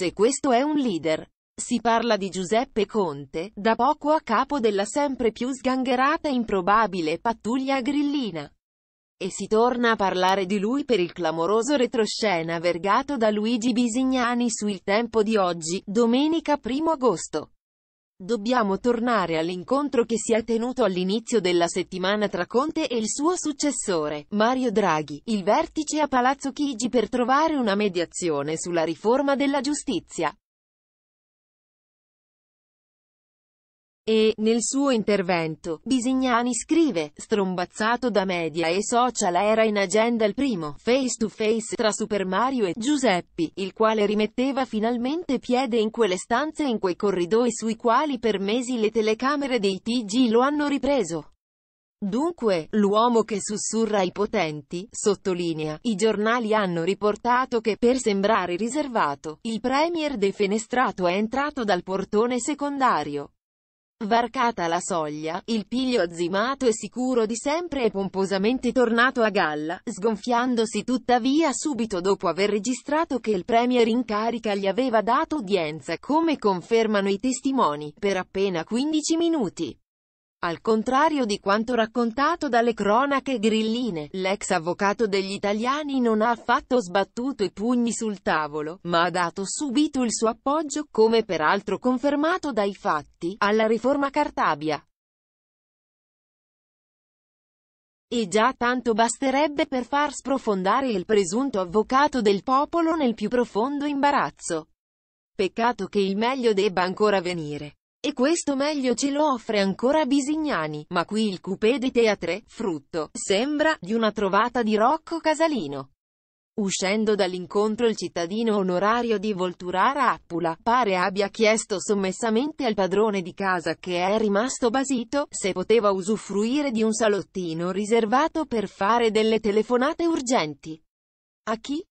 Se questo è un leader. Si parla di Giuseppe Conte, da poco a capo della sempre più sgangherata e improbabile pattuglia grillina. E si torna a parlare di lui per il clamoroso retroscena vergato da Luigi Bisignani su Il Tempo di oggi, domenica 1 agosto. Dobbiamo tornare all'incontro che si è tenuto all'inizio della settimana tra Conte e il suo successore, Mario Draghi, il vertice a Palazzo Chigi per trovare una mediazione sulla riforma della giustizia. E, nel suo intervento, Bisignani scrive, strombazzato da media e social era in agenda il primo face to face tra Super Mario e Giuseppi, il quale rimetteva finalmente piede in quelle stanze e in quei corridoi sui quali per mesi le telecamere dei TG lo hanno ripreso. Dunque, l'uomo che sussurra ai potenti, sottolinea, i giornali hanno riportato che, per sembrare riservato, il premier defenestrato è entrato dal portone secondario. Varcata la soglia, il piglio azzimato e sicuro di sempre è pomposamente tornato a galla, sgonfiandosi tuttavia subito dopo aver registrato che il premier in carica gli aveva dato udienza come confermano i testimoni, per appena 15 minuti. Al contrario di quanto raccontato dalle cronache grilline, l'ex avvocato degli italiani non ha affatto sbattuto i pugni sul tavolo, ma ha dato subito il suo appoggio, come peraltro confermato dai fatti, alla riforma Cartabia. E già tanto basterebbe per far sprofondare il presunto avvocato del popolo nel più profondo imbarazzo. Peccato che il meglio debba ancora venire. E questo meglio ce lo offre ancora Bisignani, ma qui il coupé di teatre, frutto, sembra, di una trovata di Rocco Casalino. Uscendo dall'incontro il cittadino onorario di Volturara Appula, pare abbia chiesto sommessamente al padrone di casa che è rimasto basito, se poteva usufruire di un salottino riservato per fare delle telefonate urgenti. A chi?